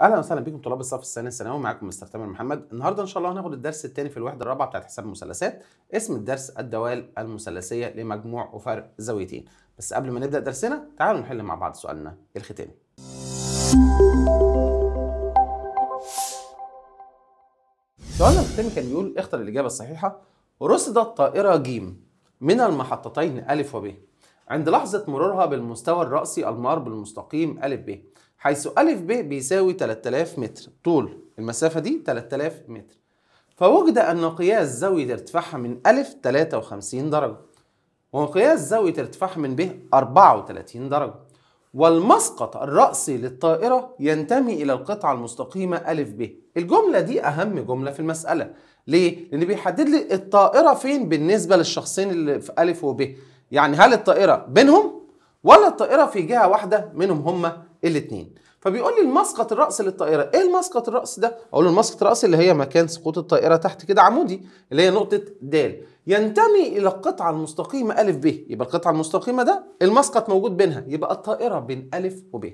اهلا وسهلا بكم طلاب الصف الثاني الثانوي معاكم مستر تامر محمد النهارده ان شاء الله هناخد الدرس الثاني في الوحده الرابعه بتاعت حساب المثلثات اسم الدرس الدوال المثلثيه لمجموع وفرق زاويتين بس قبل ما نبدا درسنا تعالوا نحل مع بعض سؤالنا إيه الختامي سؤالنا الختامي كان بيقول اختر الاجابه الصحيحه رصدت طائره ج من المحطتين ا وب عند لحظه مرورها بالمستوى الراسي المار بالمستقيم ا ب حيث ا ب بيساوي 3000 متر طول المسافة دي 3000 متر فوجد أن قياس زاوية ارتفاعها من ا 53 درجة وقياس زاوية ارتفاعها من ب 34 درجة والمسقط الرأسي للطائرة ينتمي إلى القطعة المستقيمة ا ب الجملة دي أهم جملة في المسألة ليه؟ لأن بيحدد لي الطائرة فين بالنسبة للشخصين اللي في ا وب يعني هل الطائرة بينهم ولا الطائرة في جهة واحدة منهم هما الاثنين فبيقول لي المسقط الراس للطائره ايه المسقط الراس ده اقول له المسقط الراس اللي هي مكان سقوط الطائره تحت كده عمودي اللي هي نقطه د ينتمي الى القطعه المستقيمه ا ب يبقى القطعه المستقيمه ده المسقط موجود بينها يبقى الطائره بين ا وب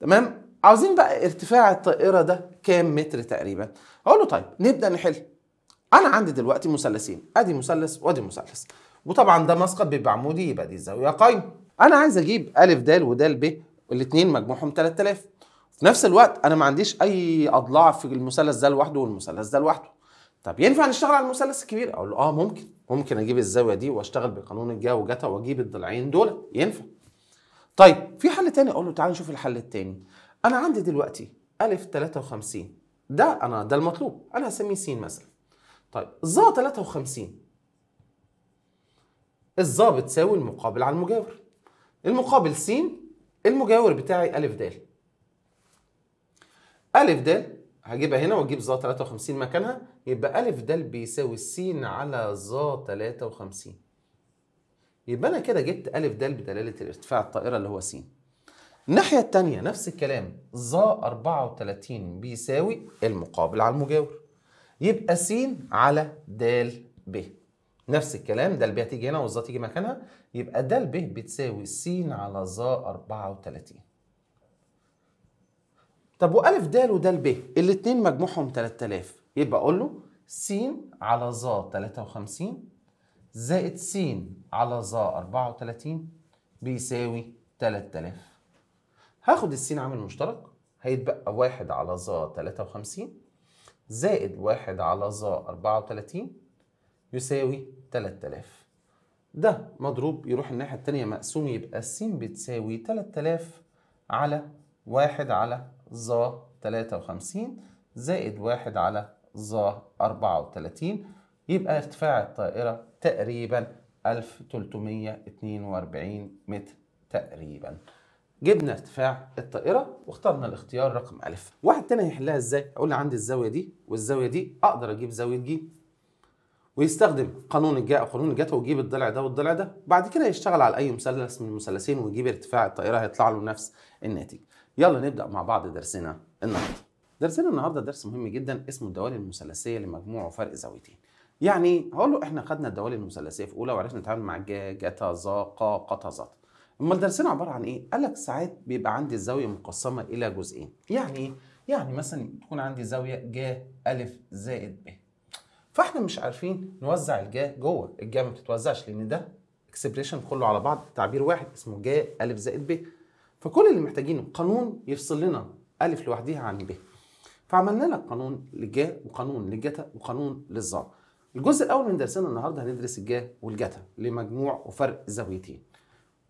تمام عاوزين بقى ارتفاع الطائره ده كام متر تقريبا اقول له طيب نبدا نحل انا عندي دلوقتي مثلثين ادي مثلث وادي مثلث وطبعا ده مسقط بيبقى عمودي يبقى دي الزاويه قايمه انا عايز اجيب ا د ود ب الاثنين مجموعهم 3000 في نفس الوقت انا ما عنديش اي اضلاع في المثلث ده لوحده والمثلث ده لوحده طب ينفع نشتغل على المثلث الكبير اقول له اه ممكن ممكن اجيب الزاويه دي واشتغل بقانون الجا وجتا واجيب الضلعين دول ينفع طيب في حل تاني اقول له تعالى نشوف الحل التاني انا عندي دلوقتي ا 53 ده انا ده المطلوب انا هسميه س مثلا طيب الظا 53 الظا بتساوي المقابل على المجاور المقابل س المجاور بتاعي ا د ا د هجيبها هنا واجيب ظا 53 مكانها يبقى ا د بيساوي س على ظا 53 يبقى أنا كده جبت ا د بدلالة الارتفاع الطائرة اللي هو س الناحية الثانيه نفس الكلام ظا 34 بيساوي المقابل على المجاور يبقى س على د ب نفس الكلام ده ب تيجي هنا والظا تيجي مكانها يبقى ده ب بتساوي س على ظا 34 طب والف د وده ب الاثنين مجموعهم 3000 يبقى اقول له س على ظا 53 زائد س على ظا 34 بيساوي 3000 هاخد الس عامل مشترك هيتبقى 1 على ظا 53 زائد 1 على ظا 34 يساوي 3000 ده مضروب يروح الناحية التانية مقسوم يبقى س بتساوي 3000 على 1 على ظا 53 زائد 1 على ظا 34 يبقى ارتفاع الطائرة تقريبا 1342 متر تقريبا جبنا ارتفاع الطائرة واخترنا الاختيار رقم ألف واحد تاني هيحلها ازاي؟ أقول عندي الزاوية دي والزاوية دي أقدر أجيب زاوية ج ويستخدم قانون الجاء وقانون الجتا ويجيب الضلع ده والضلع ده بعد كده يشتغل على اي مثلث من المثلثين ويجيب ارتفاع الطائره هيطلع له نفس الناتج يلا نبدا مع بعض درسنا النهارده درسنا النهارده درس مهم جدا اسمه الدوال المثلثيه لمجموع وفرق زاويتين يعني هقول له احنا خدنا الدوال المثلثيه في اولى وعرفنا نتعامل مع جا جتا ظا قا قتا ظا امال درسنا عباره عن ايه قال لك ساعات بيبقى عندي الزاويه مقسمه الى جزئين يعني يعني مثلا تكون عندي زاويه جا ا زائد ب فاحنا مش عارفين نوزع الجا جوه الجا ما بتتوزعش لان ده اكسبريشن كله على بعض تعبير واحد اسمه جا ا زائد ب فكل اللي محتاجينه قانون يفصل لنا ا لوحديها عن ب فعملنا لك قانون للجا وقانون للجتا وقانون للظا الجزء الاول من درسنا النهارده هندرس الجا والجتا لمجموع وفرق زاويتين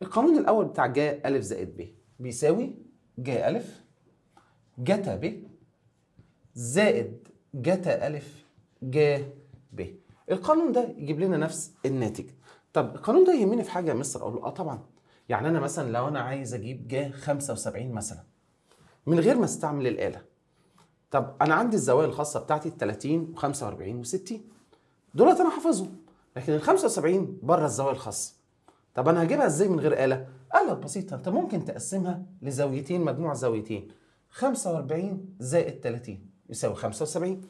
القانون الاول بتاع جا ا زائد ب بيساوي جا ا جتا ب زائد جتا ا جا ب القانون ده يجيب لنا نفس الناتج طب القانون ده يهمني في حاجه يا مستر اقول اه طبعا يعني انا مثلا لو انا عايز اجيب جا 75 مثلا من غير ما استعمل الاله طب انا عندي الزوايا الخاصه بتاعتي 30 و45 و60 دولت انا حافظهم لكن ال 75 بره الزوايا الخاصه طب انا هجيبها ازاي من غير اله اله بسيطه انت ممكن تقسمها لزاويتين مجموع زاويتين 45 زائد 30 يساوي 75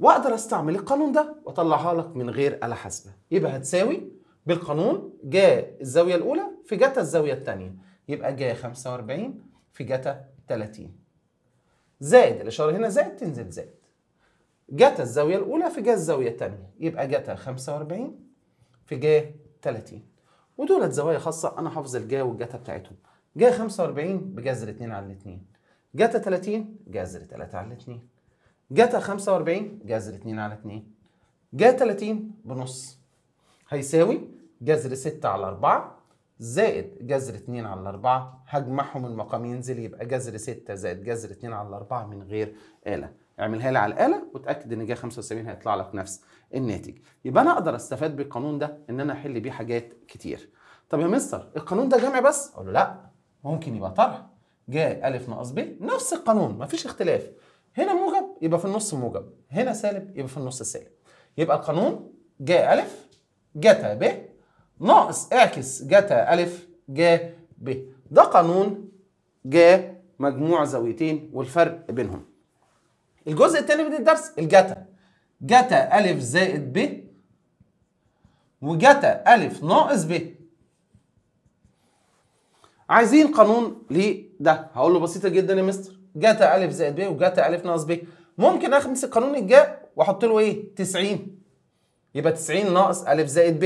واقدر استعمل القانون ده واطلعها لك من غير آلة حاسبة يبقى هتساوي بالقانون جا الزاوية الأولى في جتا الزاوية الثانية يبقى جا 45 في جتا 30 زائد الإشارة هنا زائد تنزل زائد جتا الزاوية الأولى في جا الزاوية الثانية يبقى جتا 45 في جا 30 ودولت زوايا خاصة أنا حافظ الجا والجتا بتاعتهم جا 45 بجذر 2 على 2 جتا 30 جذر 3 على 2 جتا 45 جذر 2 على 2 جا 30 بنص هيساوي جذر 6 على 4 زائد جذر 2 على 4 هجمعهم المقام ينزل يبقى جذر 6 زائد جذر 2 على 4 من غير آلة اعملها لي على الآلة وتأكد إن جا 75 هيطلع لك نفس الناتج يبقى أنا أقدر أستفاد بالقانون ده إن أنا أحل بيه حاجات كتير طب يا مستر القانون ده جمع بس؟ أقول له لأ ممكن يبقى طرح جا أ ناقص ب نفس القانون مفيش اختلاف هنا موجب يبقى في النص موجب هنا سالب يبقى في النص سالب يبقى القانون جا ألف جتا ب ناقص اعكس جتا ألف جا ب ده قانون جا مجموع زاويتين والفرق بينهم الجزء الثاني من الدرس الجتا جتا ألف زائد ب وجتا ألف ناقص ب عايزين قانون ليه ده هقول له بسيطة جدا يا مستر جتا الف زائد ب وجتا الف ناقص ب ممكن اخمس القانون الجا واحط له ايه 90 يبقى 90 ناقص الف زائد ب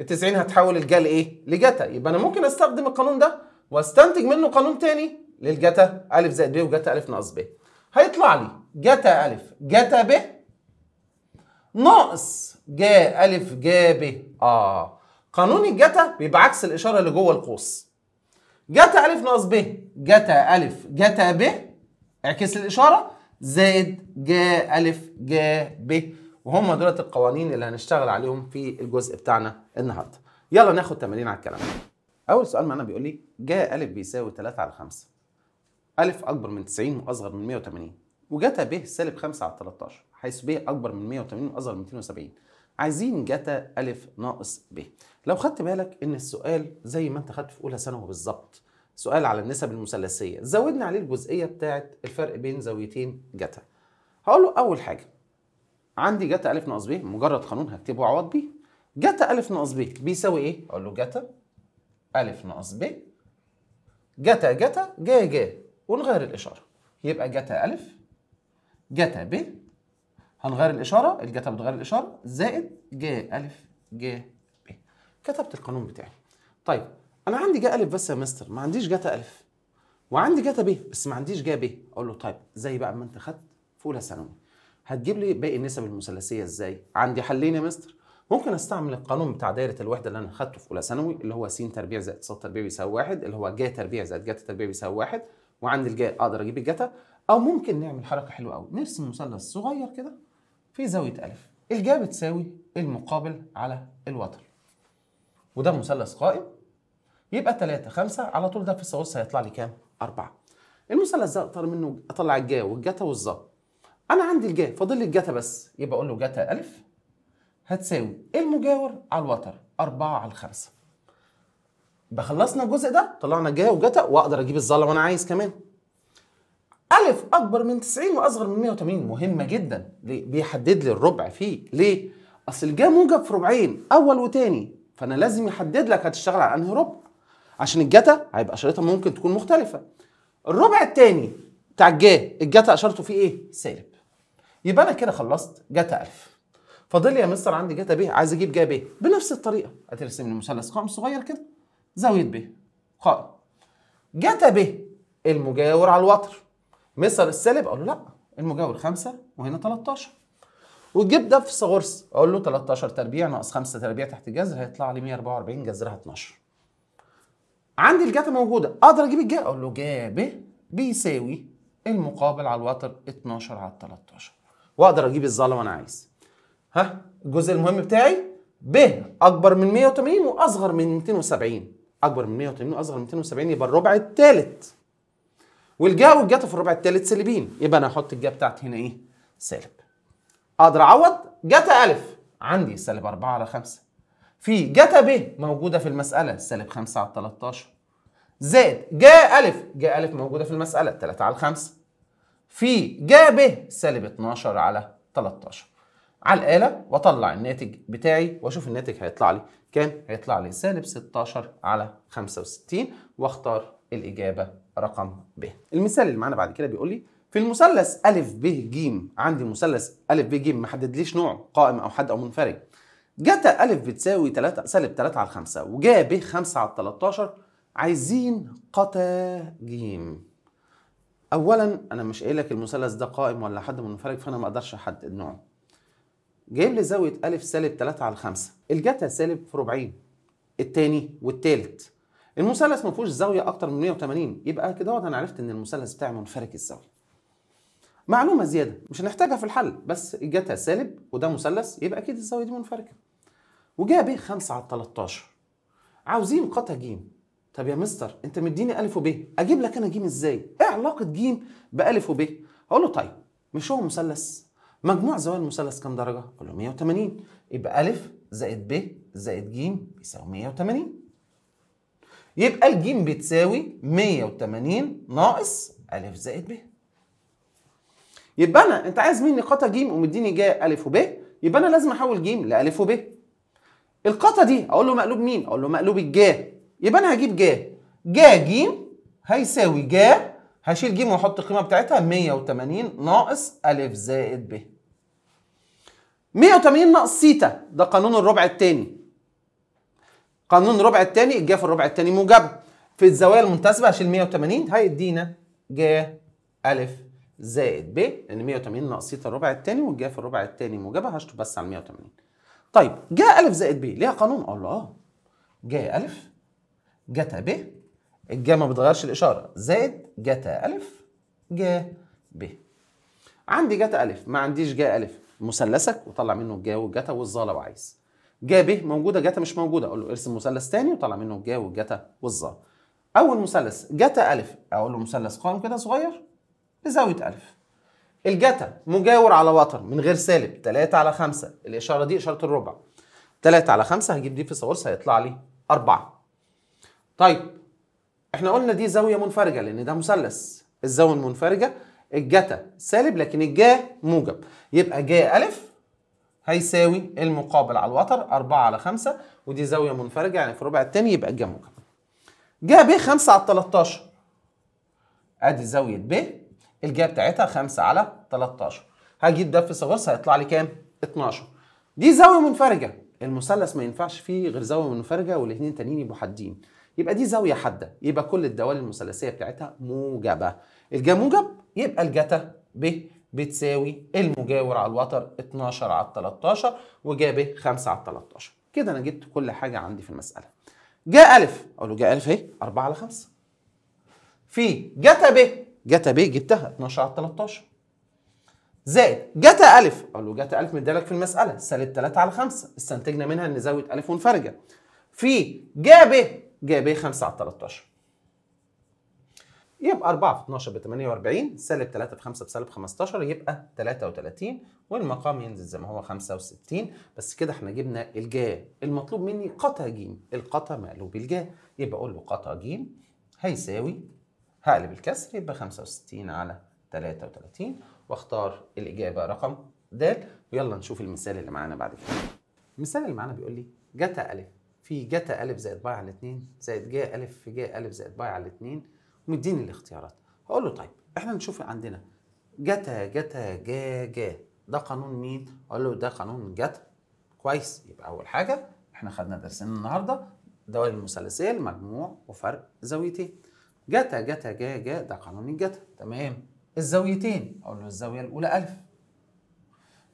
ال 90 هتحول الجا لايه لجتا يبقى انا ممكن استخدم القانون ده واستنتج منه قانون تاني للجتا الف زائد ب وجتا الف ناقص ب هيطلع لي جتا الف جتا ب ناقص جا الف جا ب اه قانون الجتا بيبقى عكس الاشاره اللي جوه القوس جتا الف ناقص ب جتا الف جتا ب اعكس الاشاره زائد جا الف جا ب وهم دولت القوانين اللي هنشتغل عليهم في الجزء بتاعنا النهارده يلا ناخد تمارين على الكلام اول سؤال معانا بيقول لي جا الف بيساوي 3 على 5 الف اكبر من 90 واصغر من 180 وجتا ب سالب 5 على 13 حيث ب اكبر من 180 واصغر من 270 عايزين جتا الف ناقص ب لو خدت بالك ان السؤال زي ما انت خدت في اولى ثانوي بالظبط سؤال على النسب المثلثيه زودنا عليه الجزئيه بتاعه الفرق بين زاويتين جتا هقول له اول حاجه عندي جتا ا ناقص ب مجرد قانون هكتبه واعوض بيه جتا ا ناقص ب بيساوي ايه اقول له جتا ا ناقص ب جتا جتا جا جا ونغير الاشاره يبقى جتا ا جتا ب هنغير الاشاره الجتا بتغير الاشاره زائد جا ا جا ب كتبت القانون بتاعي طيب انا عندي جا الف بس يا مستر ما عنديش جتا الف وعندي جتا ب بس ما عنديش جا ب اقول له طيب زي بقى ما انت خدت في اولى ثانوي هتجيب لي باقي النسب المثلثيه ازاي عندي حلين يا مستر ممكن استعمل القانون بتاع دايره الوحده اللي انا خدته في اولى ثانوي اللي هو س تربيع زائد ص تربيع بيساوي واحد اللي هو جا تربيع زائد جتا تربيع بيساوي واحد وعندي الجا اقدر اجيب الجتا او ممكن نعمل حركه حلوه قوي نرسم مثلث صغير كده في زاويه الف الجا بتساوي المقابل على الوتر وده مثلث قائم يبقى 3 5 على طول ده في الثالوث هيطلع لي كام 4 المثلث ده اقدر منه اطلع الجا والجتا والظا انا عندي الجا فاضل لي الجتا بس يبقى اقول له جتا الف هتساوي المجاور على الوتر 4 على 5 بخلصنا الجزء ده طلعنا جا وجتا واقدر اجيب الظا لو انا عايز كمان الف اكبر من 90 واصغر من 180 مهمه جدا ليه بيحدد لي الربع فيه ليه اصل الجا موجب في ربعين اول وتاني فانا لازم يحدد لك هتشتغل على انهي ربع عشان الجتا هيبقى اشارتها ممكن تكون مختلفه الربع الثاني بتاع الجا الجتا اشارته فيه ايه سالب يبقى انا كده خلصت جتا الف فاضل لي يا مستر عندي جتا ب عايز اجيب جا ب بنفس الطريقه هترسم لي مثلث قائم صغير كده زاويه ب قائم جتا ب المجاور على الوتر مستر السالب اقول له لا المجاور 5 وهنا 13 وتجيب ده في ثغرس اقول له 13 تربيع ناقص 5 تربيع تحت الجذر هيطلع لي 144 جذرها 12 عندي الجاتا موجوده اقدر اجيب الجا اقول له جا ب بيساوي المقابل على الوتر 12 على 13 واقدر اجيب الظله وانا عايز ها الجزء المهم بتاعي ب اكبر من 180 واصغر من 270 اكبر من 180 واصغر من 270 يبقى الربع الثالث والجا والجاتا في الربع الثالث سالبين يبقى انا هحط الجا بتاعتي هنا ايه سالب اقدر اعوض جاتا الف عندي سالب 4 على 5 في جتا ب موجوده في المساله سالب 5 على 13 زائد جا الف جا الف موجوده في المساله 3 على 5 في جا ب سالب 12 على 13 على الآلة وأطلع الناتج بتاعي وأشوف الناتج هيطلع لي كام؟ هيطلع لي سالب 16 على 65 وأختار الإجابة رقم ب. المثال اللي معانا بعد كده بيقول لي في المثلث أ ب ج عندي مثلث أ ب ج ما حددليش نوعه قائم أو حد أو منفرد. جتا أ بتساوي 3 سالب 3 على 5 وجا ب 5 على 13 عايزين قتا جيم أولا أنا مش قايل لك المثلث ده قائم ولا حد منفرج فأنا ما أقدرش أحدد نوعه جايب لي زاوية ا سالب 3 على 5 الجتا سالب في ربعين الثاني والثالث المثلث ما فيهوش زاوية أكتر من 180 يبقى كده أنا عرفت إن المثلث بتاعي منفرج الزاوية معلومه زياده مش هنحتاجها في الحل بس جتها سالب وده مثلث يبقى اكيد الزاويه دي منفركه وجا ب 5 على 13 عاوزين قتا ج طب يا مستر انت مديني ا وب اجيب لك انا ج ازاي ايه علاقه ج ا وب اقول له طيب مش هو مثلث مجموع زوايا المثلث كام درجه اقول له 180 يبقى ا زائد ب زائد ج يساوي 180 يبقى الجيم بتساوي 180 ناقص ا زائد ب يبقى انا انت عايز مني قطه ج ومديني جا و وب يبقى انا لازم احول ج ل و وب القطه دي اقول له مقلوب مين اقول له مقلوب الجا يبقى انا هجيب جا جا ج هيساوي جا هشيل ج واحط القيمه بتاعتها 180 ناقص ا زائد ب 180 ناقص سيتا ده قانون الربع الثاني قانون الربع الثاني الجا في الربع الثاني موجبه في الزوايا المنتسبه هشيل 180 هيدينا جا ا زائد ب لان 180 ثيتا الربع الثاني والجا في الربع الثاني موجبه هشطب بس على 180 طيب جاء الف زائد ب ليها قانون الله جاء الف جتا ب الجا ما بتغيرش الاشاره زائد جتا الف جا ب عندي جتا الف ما عنديش جا الف مثلثك وطلع منه الجا والجتا والظا لو عايز جا ب موجوده جتا مش موجوده اقول له ارسم مثلث ثاني وطلع منه الجا والجتا والظا اول مثلث جتا الف اقول له مثلث قائم كده صغير بزاوية ألف الجتا مجاور على وتر من غير سالب 3 على 5 الإشارة دي إشارة الربع 3 على 5 هجيب دي في صورس هيطلع لي 4 طيب احنا قلنا دي زاوية منفرجة لأن ده مثلث الزاوية المنفرجة الجتا سالب لكن الجا موجب يبقى جا ألف هيساوي المقابل على الوتر 4 على 5 ودي زاوية منفرجة يعني في الربع التاني يبقى الجا موجب. جا ب 5 على 13 ادي زاوية ب الجهه بتاعتها 5 على 13 هاجي ده في صغرس هيطلع لي كام 12 دي زاويه منفرجه المثلث ما ينفعش فيه غير زاويه منفرجه والاثنين تانيين يبقوا حادين يبقى دي زاويه حاده يبقى كل الدوال المثلثيه بتاعتها موجبه الجا موجب يبقى الجتا ب بتساوي المجاور على الوتر 12 على 13 وجا ب 5 على 13 كده انا جبت كل حاجه عندي في المساله جا ا اقول له جا ا اهي 4 على 5 في جتا ب جتا ب جبتها 12 على 13 زائد جتا ا اقول له جتا ا مدالك في المساله سالب 3 على 5 استنتجنا منها ان زاويه ا منفرجه في جا ب جا ب 5 على 13 يبقى 4 في 12 ب 48 سالب 3 في 5 بسالب 15 يبقى 33 والمقام ينزل زي ما هو 65 بس كده احنا جبنا الجا المطلوب مني قطا ج القطا مقلوب الجا يبقى اقول له قطا ج هيساوي هقلب الكسر يبقى 65 على 33 واختار الإجابة رقم د ويلا نشوف المثال اللي معانا بعد كده المثال اللي معانا بيقول لي جتا ا في جتا ا زائد باي على 2 زائد جا ا في جا ا زائد باي على 2 ومديني الاختيارات هقول له طيب احنا نشوف عندنا جتا جتا جا جا ده قانون مين؟ اقول له ده قانون جتا كويس يبقى اول حاجه احنا خدنا درسنا النهارده دوال المثلثيه المجموع وفرق زاويتين جتا جتا جا جا ده قانون الجتا تمام الزاويتين اقول له الزاويه الاولى الف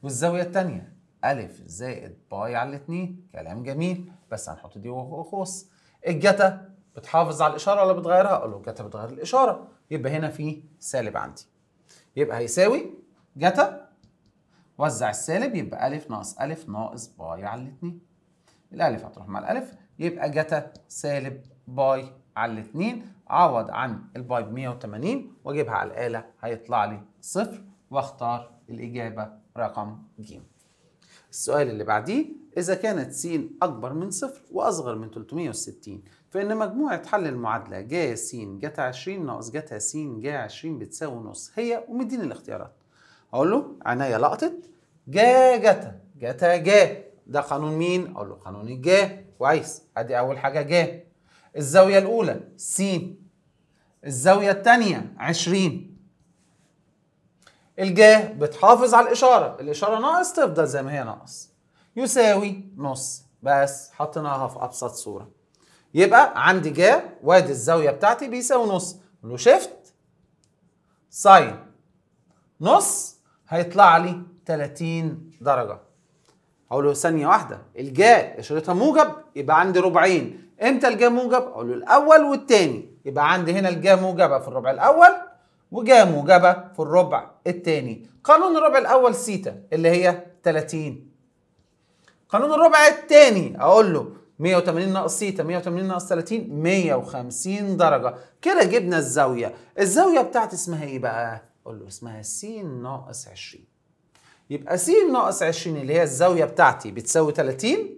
والزاويه الثانيه الف زائد باي على الاثنين كلام جميل بس هنحط دي وخص الجتا بتحافظ على الاشاره ولا بتغيرها اقول له الجتا بتغير الاشاره يبقى هنا في سالب عندي يبقى هيساوي جتا وزع السالب يبقى الف ناقص الف ناقص باي على الاثنين الالف هتروح مع الالف يبقى جتا سالب باي على الاثنين عوض عن الباي ب 180 واجيبها على الاله هيطلع لي صفر واختار الاجابه رقم ج. السؤال اللي بعديه اذا كانت س اكبر من صفر واصغر من 360 فان مجموعه حل المعادله ج س جتا 20 ناقص جتا س ج 20 بتساوي نص هي ومديني الاختيارات. اقول له عينيا لقطت جا جتا جتا جا ده قانون مين؟ اقول له قانون الجا كويس ادي اول حاجه جا الزاوية الأولى س الزاوية الثانية 20 الجاه بتحافظ على الإشارة الإشارة ناقص تفضل زي ما هي ناقص يساوي نص بس حطيناها في أبسط صورة يبقى عندي جا وادي الزاوية بتاعتي بيساوي نص لو شيفت ساين نص هيطلع لي 30 درجة أقول له ثانية واحدة الجا إشارتها موجب يبقى عندي ربعين امتى الجا موجب اقول له الاول والثاني، يبقى عندي هنا الجا موجبه في الربع الاول وجا موجبه في الربع الثاني، قانون الربع الاول سيتا اللي هي 30 قانون الربع الثاني اقول له 180 ناقص سيتا 180 ناقص 30 150 درجه كده جبنا الزاويه الزاويه بتاعتي اسمها ايه بقى اقول له اسمها س ناقص 20 يبقى س ناقص 20 اللي هي الزاويه بتاعتي بتساوي 30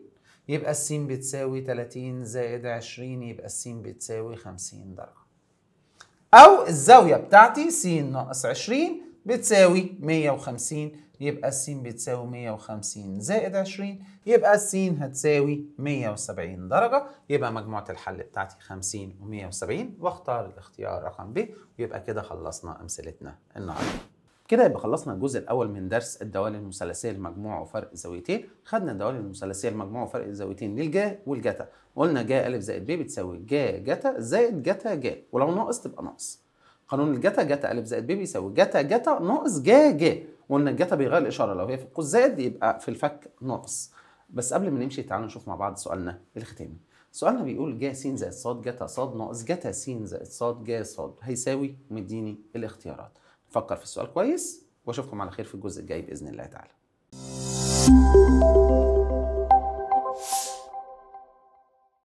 يبقى السين بتساوي 30 زائد 20 يبقى السين بتساوي 50 درجة أو الزاوية بتاعتي س ناقص 20 بتساوي 150 يبقى س بتساوي 150 زائد 20 يبقى الس هتساوي 170 درجة يبقى مجموعة الحل بتاعتي 50 و170 واختار الاختيار رقم ب ويبقى كده خلصنا أمثلتنا النهارده كده يبقى خلصنا الجزء الاول من درس الدوال المثلثيه المجموع وفرق الزاويتين خدنا الدوال المثلثيه المجموع وفرق الزاويتين للجا والجتا قلنا جا ا زائد ب بتساوي جا جتا زائد جتا جا ولو ناقص تبقى ناقص قانون الجتا جتا ا زائد ب بيساوي جتا جتا ناقص جا جا قلنا الجتا بيغير الاشاره لو هي في القوس زائد يبقى في الفك ناقص بس قبل ما نمشي تعالوا نشوف مع بعض سؤالنا الختامي سؤالنا بيقول جا س زائد ص جتا ص ناقص جتا س زائد ص جا ص هيساوي مديني الاختيارات فكر في السؤال كويس واشوفكم على خير في الجزء الجاي باذن الله تعالى